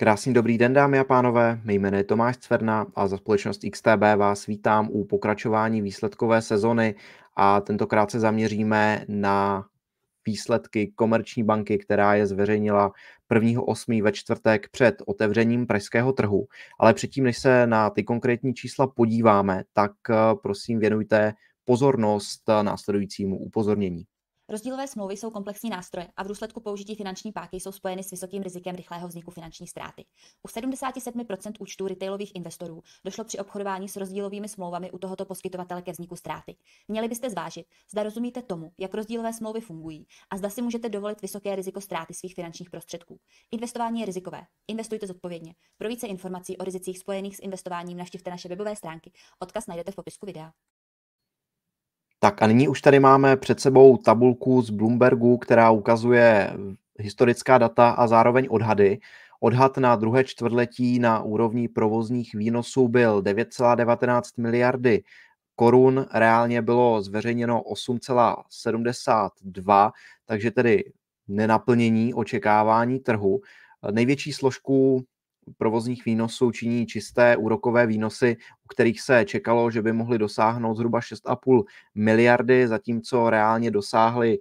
Krásný dobrý den, dámy a pánové. Mé jméno je Tomáš Cverna a za společnost XTB vás vítám u pokračování výsledkové sezony a tentokrát se zaměříme na výsledky Komerční banky, která je zveřejnila 1.8. ve čtvrtek před otevřením pražského trhu. Ale předtím, než se na ty konkrétní čísla podíváme, tak eh, prosím věnujte pozornost eh, následujícímu upozornění. Rozdílové smlouvy jsou komplexní nástroje a v důsledku použití finanční páky jsou spojeny s vysokým rizikem rychlého vzniku finanční ztráty. U 77% účtů retailových investorů došlo při obchodování s rozdílovými smlouvami u tohoto poskytovatele ke vzniku ztráty. Měli byste zvážit, zda rozumíte tomu, jak rozdílové smlouvy fungují a zda si můžete dovolit vysoké riziko ztráty svých finančních prostředků. Investování je rizikové. Investujte zodpovědně. Pro více informací o rizicích spojených s investováním navštivte naše webové stránky. Odkaz najdete v popisku videa. Tak a nyní už tady máme před sebou tabulku z Bloombergu, která ukazuje historická data a zároveň odhady. Odhad na druhé čtvrtletí na úrovni provozních výnosů byl 9,19 miliardy korun, reálně bylo zveřejněno 8,72, takže tedy nenaplnění očekávání trhu. Největší složku provozních výnosů činí čisté úrokové výnosy, u kterých se čekalo, že by mohly dosáhnout zhruba 6,5 miliardy, zatímco reálně dosáhly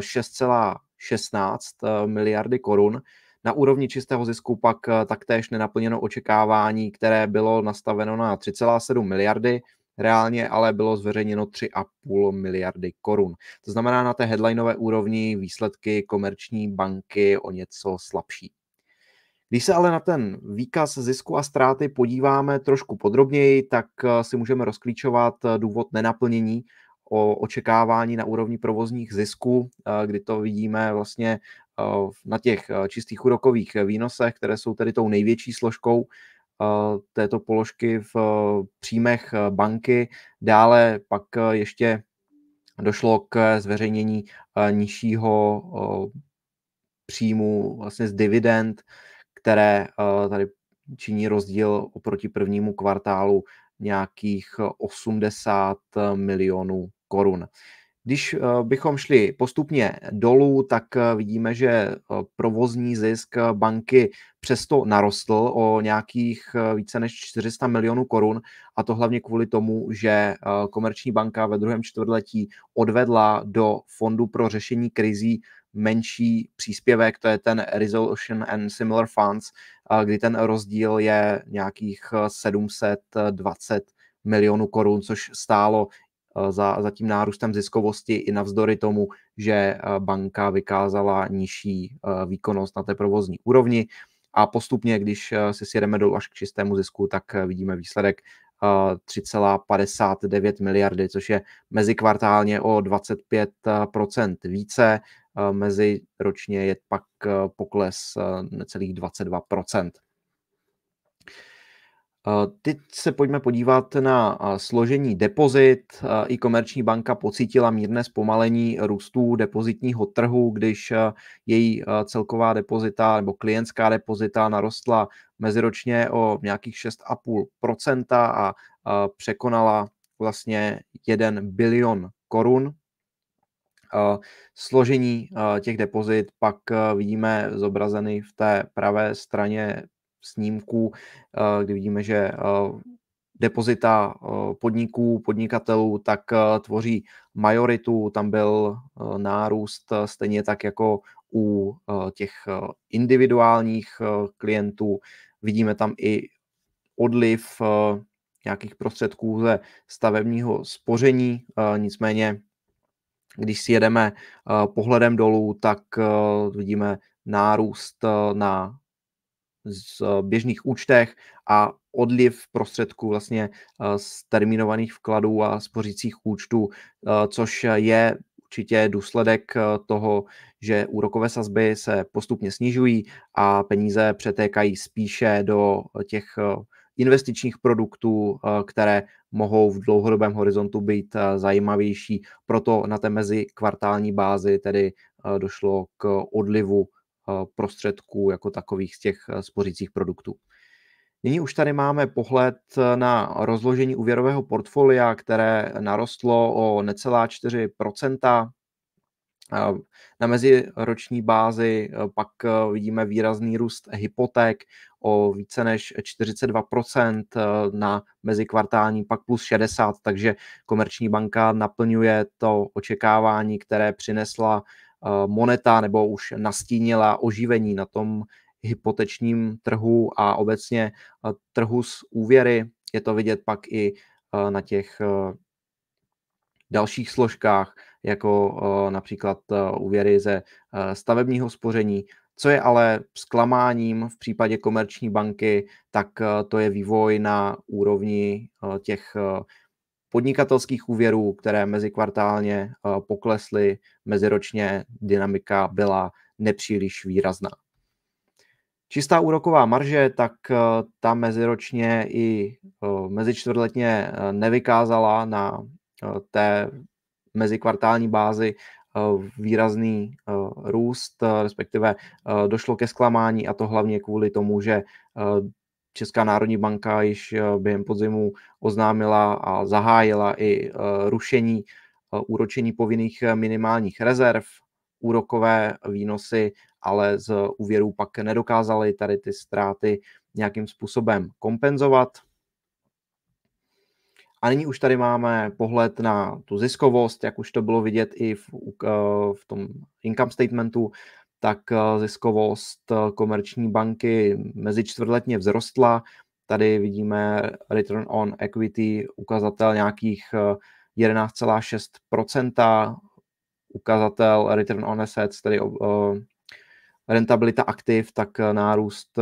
6,16 eh, eh, miliardy korun. Na úrovni čistého zisku pak eh, taktéž nenaplněno očekávání, které bylo nastaveno na 3,7 miliardy, reálně ale bylo zveřejněno 3,5 miliardy korun. To znamená na té headlineové úrovni výsledky komerční banky o něco slabší. Když se ale na ten výkaz zisku a ztráty podíváme trošku podrobněji, tak eh, si můžeme rozklíčovat eh, důvod nenaplnění o očekávání na úrovni provozních zisků, eh, kdy to vidíme vlastně na těch čistých úrokových výnosech, které jsou tedy tou největší složkou této položky v příjmech banky. Dále pak ještě došlo k zveřejnění nižšího příjmu vlastně z dividend, které eh, tady činí rozdíl oproti prvnímu kvartálu nějakých 80 eh, eh, milionů korun. Když bychom šli postupně dolů, tak vidíme, že provozní zisk banky přesto narostl o nějakých více než 400 milionů korun a to hlavně kvůli tomu, že Komerční banka ve druhém čtvrtletí odvedla do Fondu pro řešení krizí menší příspěvek, to je ten Resolution and Similar Funds, kdy ten rozdíl je nějakých 720 eh, milionů korun, což stálo eh, za, za tím nárůstem ziskovosti i navzdory tomu, že eh, banka vykázala nižší výkonnost na té provozní úrovni. A postupně, když si sjedeme dolů až k čistému zisku, tak vidíme výsledek 3,59 miliardy, což je mezikvartálně o 25 více meziročně je pak e, pokles e, necelých 22%. E, teď se pojďme podívat na složení depozit. I komerční banka pocítila mírné zpomalení růstu depozitního trhu, když její celková depozita nebo klientská depozita narostla meziročně o nějakých 6,5% a překonala vlastně 1 bilion korun složení těch depozit pak e, vidíme zobrazeny v té pravé straně snímku, e, kdy vidíme, že e, depozita podniků, podnikatelů, tak tvoří majoritu, tam byl nárůst stejně tak jako u těch individuálních klientů. Vidíme tam i odliv nějakých prostředků ze stavebního spoření, nicméně když si jedeme eh, pohledem dolů, tak eh, vidíme nárůst eh, na z běžných účtech a odliv prostředků vlastně z termínovaných vkladů a spořících účtů, což je určitě důsledek toho, že úrokové sazby se postupně snižují a peníze přetékají spíše do těch investičních produktů, které mohou v dlouhodobém horizontu být eh, zajímavější. Proto na té mezi kvartální bázi tedy eh, došlo k odlivu eh, prostředků jako takových z těch spořících produktů. Nyní už tady máme pohled na rozložení úvěrového portfolia, které narostlo o necelá na meziroční bázi eh, pak eh, vidíme výrazný růst hypoték o více než 42%, eh, na mezikvartální pak plus 60%, takže Komerční banka naplňuje to očekávání, které přinesla moneta nebo už nastínila oživení na tom hypotečním trhu a obecně trhu s úvěry. Je to vidět pak i na těch dalších složkách, jako eh, například eh, úvěry ze eh, stavebního spoření. Co je ale zklamáním v případě komerční banky, tak to je vývoj na úrovni těch podnikatelských úvěrů, které mezikvartálně poklesly, meziročně dynamika byla nepříliš výrazná. Čistá úroková marže, tak ta meziročně i mezičtvrtletně nevykázala na Eh, té mezikvartální bázi eh, výrazný eh, růst, respektive došlo ke zklamání a to hlavně kvůli tomu, že Česká národní banka již během podzimu oznámila a zahájila i rušení úročení povinných minimálních rezerv, úrokové výnosy, ale z úvěrů pak nedokázaly tady ty ztráty nějakým způsobem kompenzovat. A nyní už tady máme pohled na tu ziskovost, jak už to bylo vidět i v, eh, v tom income statementu, tak eh, ziskovost eh, komerční banky mezi čtvrtletně vzrostla. Tady vidíme return on equity, ukazatel nějakých 11,6%, ukazatel return on assets, tedy rentabilita aktiv, tak nárůst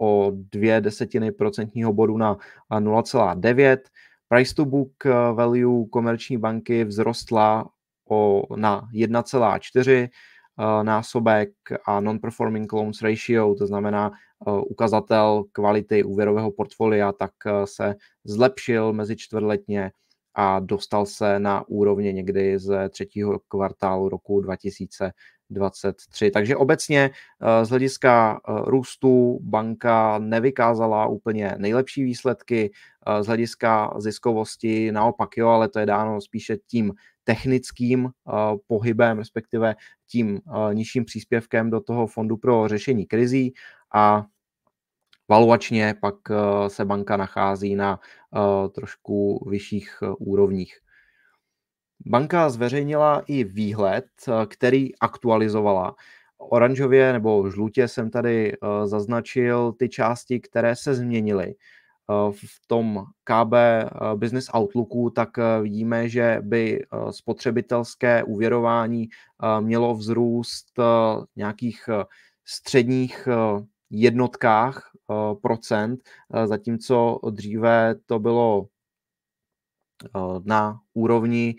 o dvě desetiny procentního bodu na 0,9%, Price to book eh, value komerční banky vzrostla o, na 1,4 eh, násobek a non-performing loans ratio, to znamená eh, ukazatel kvality úvěrového portfolia, tak se zlepšil mezi čtvrtletně a dostal se na úrovně někdy z třetího kvartálu roku 2000 2023. Takže obecně eh, z hlediska eh, růstu banka nevykázala úplně nejlepší výsledky, eh, z hlediska ziskovosti naopak jo, ale to je dáno spíše tím technickým pohybem, respektive tím nižším příspěvkem do toho fondu pro řešení krizí a valuačně pak se banka nachází na trošku vyšších úrovních. Banka zveřejnila i výhled, eh, který aktualizovala. Oranžově nebo žlutě jsem tady eh, zaznačil ty části, které se změnily. Eh, v tom KB Business Outlooku tak vidíme, že by spotřebitelské úvěrování mělo vzrůst nějakých středních jednotkách procent, zatímco dříve to bylo na úrovni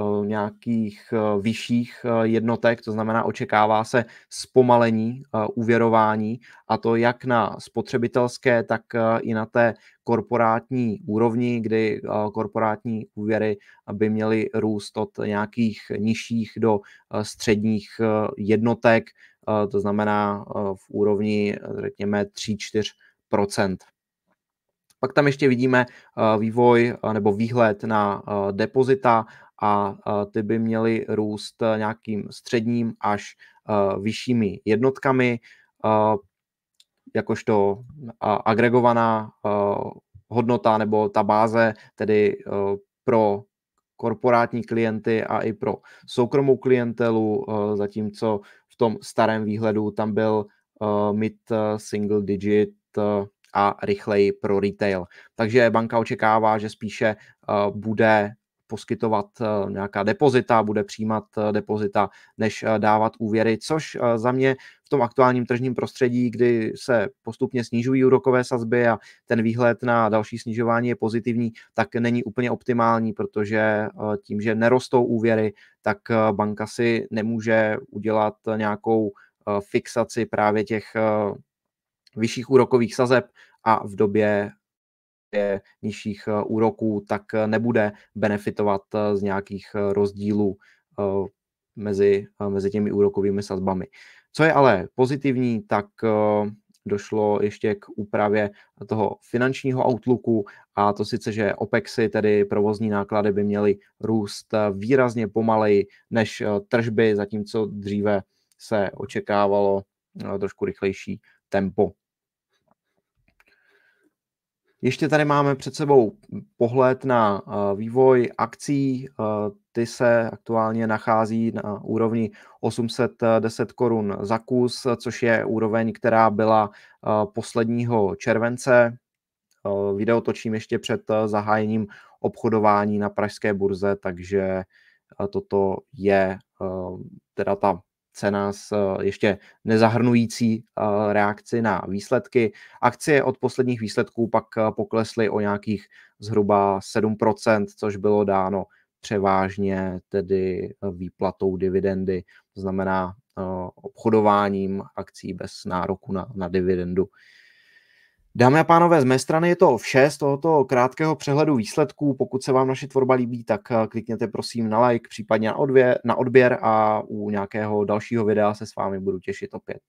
Eh, nějakých eh, vyšších eh, jednotek, to znamená očekává se zpomalení uvěrování a to jak na spotřebitelské, tak i na té korporátní úrovni, kdy korporátní úvěry by měly růst od nějakých nižších do středních jednotek, to znamená v úrovni řekněme 3-4 pak tam ještě vidíme vývoj nebo výhled na depozita a ty by měly růst eh, nějakým středním až eh, vyššími jednotkami, eh, jakožto agregovaná hodnota nebo ta báze tedy pro korporátní klienty a i pro soukromou klientelu, zatímco v tom starém výhledu tam byl mid single digit a rychleji pro retail. Takže banka očekává, že spíše bude poskytovat eh, nějaká depozita, bude přijímat eh, depozita, než eh, dávat úvěry, což za mě v tom aktuálním tržním prostředí, kdy se postupně snižují úrokové sazby a ten výhled na další snižování je pozitivní, tak není úplně optimální, protože tím, že nerostou úvěry, tak banka si nemůže udělat nějakou fixaci právě těch vyšších úrokových sazeb a v době nižších eh, úroků, tak eh, nebude benefitovat eh, z nějakých rozdílů mezi, mezi těmi úrokovými sazbami. Co je ale pozitivní, tak došlo ještě k úpravě toho finančního outlooku a to sice, že OPEXy, tedy provozní náklady, by měly růst výrazně pomaleji než tržby, zatímco dříve se očekávalo trošku rychlejší tempo. Ještě tady máme před sebou pohled na eh, vývoj akcí. Eh, ty se aktuálně nachází na úrovni 810 korun za kus, což je úroveň, která byla eh, posledního července. Video točím ještě před zahájením obchodování na pražské burze, takže toto je teda ta cena s eh, ještě nezahrnující eh, reakci na výsledky. Akcie od posledních výsledků pak eh, poklesly o nějakých zhruba 7%, což bylo dáno převážně tedy výplatou dividendy, to znamená obchodováním akcí bez nároku na, na dividendu. Dámy a pánové, z mé strany je to vše z tohoto krátkého přehledu výsledků. Pokud se vám naše tvorba líbí, tak eh, klikněte prosím na like, případně na odběr, na odběr a u nějakého dalšího videa se s vámi budu těšit opět.